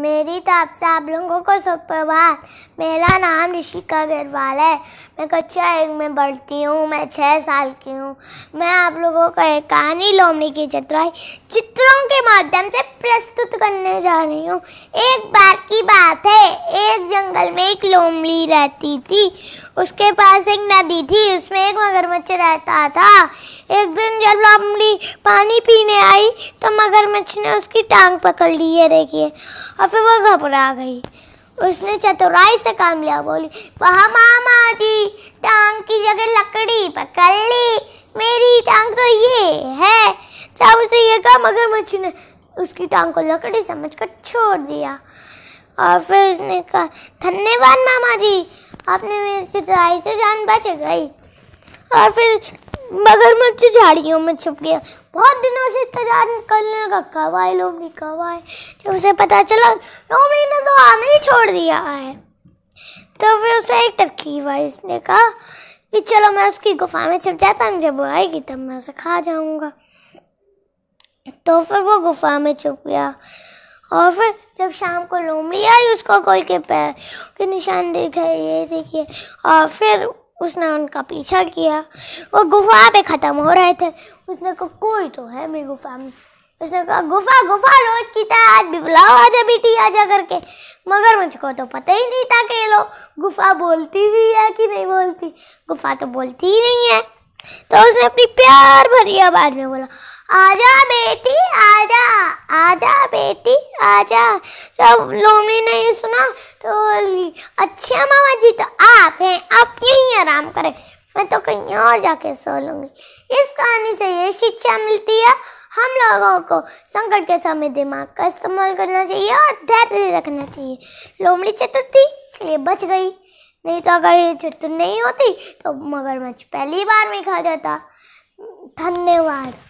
मेरी तरफ से आप लोगों को सुप्रभात मेरा नाम ऋषिका अग्रवाल है मैं कक्षा एक में पढ़ती हूँ मैं छः साल की हूँ मैं आप लोगों को एक कहानी लोमड़ी की चतुराई चित्रों के माध्यम से प्रस्तुत करने जा रही हूँ एक बार की बात है एक जंगल में एक लोमड़ी रहती थी उसके पास एक नदी थी उसमें एक मगरमच्छ रहता था एक दिन जब लमड़ी पानी पीने आई तो मगरमच्छ ने उसकी टांग पकड़ ली है देखिए और फिर वो घबरा गई उसने चतुराई से काम लिया बोली वहा मामा जी टांग की जगह लकड़ी पकड़ ली मेरी टांग तो ये है तब उसे ये कहा मगरमच्छ ने उसकी टांग को लकड़ी समझकर छोड़ दिया और फिर उसने कहा धन्यवाद मामा जी आपने मेरी चतुराई से जान बच गई और फिर मगरमच्छ झाड़ियों में छुप गया बहुत दिनों से इंतजार करने लगा कब आए लोमड़ी कब आए जब उसे पता चला लोमड़ी ने तो आने ही छोड़ दिया है तो फिर उसे एक तरकीब आई उसने कहा कि चलो मैं उसकी गुफा में छुप जाता हूँ जब वो आएगी तब मैं उसे खा जाऊँगा तो फिर वो गुफा में छुप गया और फिर जब शाम को लोमड़ी आई उसको खोल के पैर के निशान दिखाई ये देखिए और फिर उसने उनका पीछा किया वो गुफा पे ख़त्म हो रहे थे उसने कहा कोई तो है मेरी गुफा में उसने कहा गुफा गुफा रोज की तरह आज भी बुलाओ आजा आ जा करके मगर मुझको तो पता ही नहीं था कि लो गुफा बोलती भी है कि नहीं बोलती गुफा तो बोलती ही नहीं है तो उसने अपनी प्यार भरी आवाज में बोला आजा बेटी आजा आजा बेटी आजा जब तो लोमड़ी ने सुना तो अच्छा मामा जी तो आप हैं आप यही आराम करें मैं तो कहीं और जाके सो लूंगी इस कहानी से ये शिक्षा मिलती है हम लोगों को संकट के समय दिमाग का इस्तेमाल करना चाहिए और धैर्य रखना चाहिए लोमड़ी चतुर्थी इसलिए बच गई नहीं तो अगर ये चतुर्थी नहीं होती तो मगरमच्छ पहली बार में खा जाता धन्यवाद